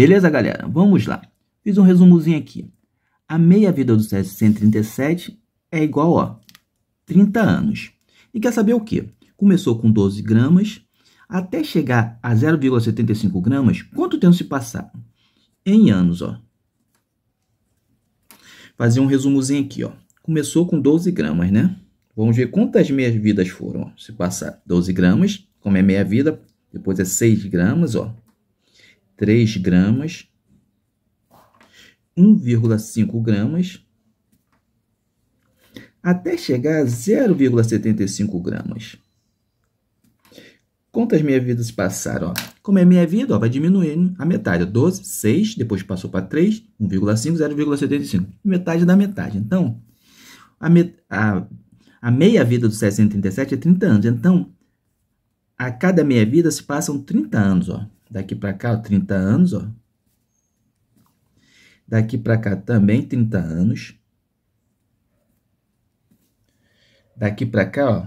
Beleza, galera? Vamos lá. Fiz um resumozinho aqui. A meia-vida do Césio 137 é igual a 30 anos. E quer saber o quê? Começou com 12 gramas, até chegar a 0,75 gramas, quanto tempo se passar? Em anos, ó. Fazer um resumozinho aqui, ó. Começou com 12 gramas, né? Vamos ver quantas meias vidas foram. Ó. Se passar 12 gramas, como é meia vida, depois é 6 gramas, ó. 3 gramas, 1,5 gramas, até chegar a 0,75 gramas. Quantas meia vidas passaram? Ó? Como é meia vida, vai diminuindo a metade. 12, é 6, depois passou para 3, 1,5, 0,75. Metade da metade. Então, a, met a, a meia-vida do 637 é 30 anos. Então, a cada meia-vida se passam 30 anos. Ó. Daqui para cá, 30 anos, ó. Daqui para cá também 30 anos. Daqui para cá, ó,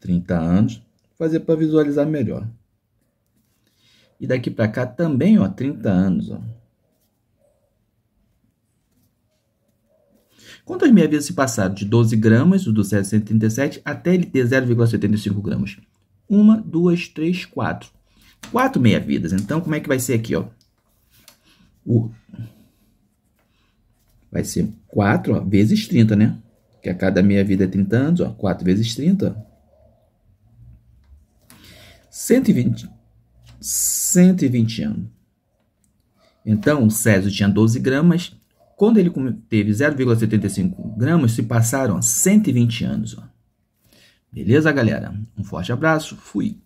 30 anos. Vou fazer para visualizar melhor. E daqui para cá também, ó, 30 anos, ó. Quantas meias vezes se passaram de 12 gramas, o do 737, até ele ter 0,75 gramas? 1, 2, 3, 4 quatro meia-vidas. Então, como é que vai ser aqui, ó? O... Vai ser 4 vezes 30, né? Que a cada meia-vida é 30 anos, ó. 4 vezes 30, 120, 120 anos. Então, o Césio tinha 12 gramas. Quando ele teve 0,75 gramas, se passaram 120 anos. Ó. Beleza, galera? Um forte abraço. Fui.